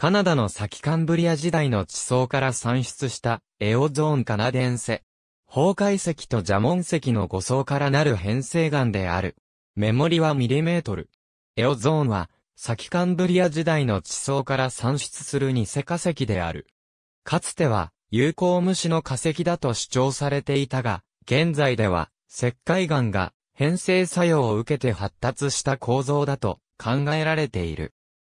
カナダの先カンブリア時代の地層から産出したエオゾーンカナデンセ。崩壊石と蛇紋石の5層からなる変成岩である。メモリはミリメートル。エオゾーンは、先カンブリア時代の地層から産出する偽化石である。かつては、有効無視の化石だと主張されていたが、現在では、石灰岩が変成作用を受けて発達した構造だと考えられている。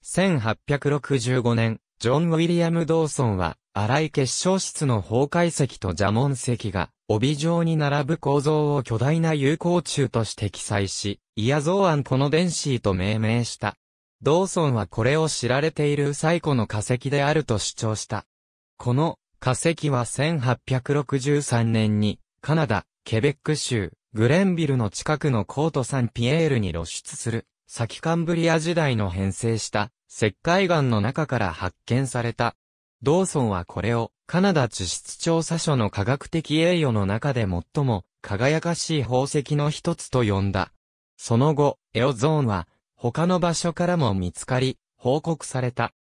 1865年、ジョン・ウィリアム・ドーソンは、荒い結晶質の崩壊石と蛇紋石が、帯状に並ぶ構造を巨大な有効柱として記載し、イヤゾーアンコノデンシーと命名した。ドーソンはこれを知られている最古の化石であると主張した。この化石は1863年に、カナダ、ケベック州、グレンビルの近くのコートサンピエールに露出する。先カンブリア時代の編成した石灰岩の中から発見された。ドーソンはこれをカナダ地質調査所の科学的栄誉の中で最も輝かしい宝石の一つと呼んだ。その後、エオゾーンは他の場所からも見つかり、報告された。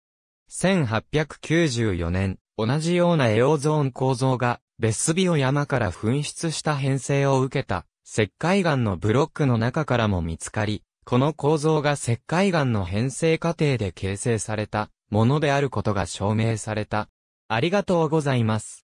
1894年、同じようなエオゾーン構造がベスビオ山から噴出した編成を受けた石灰岩のブロックの中からも見つかり、この構造が石灰岩の編成過程で形成されたものであることが証明された。ありがとうございます。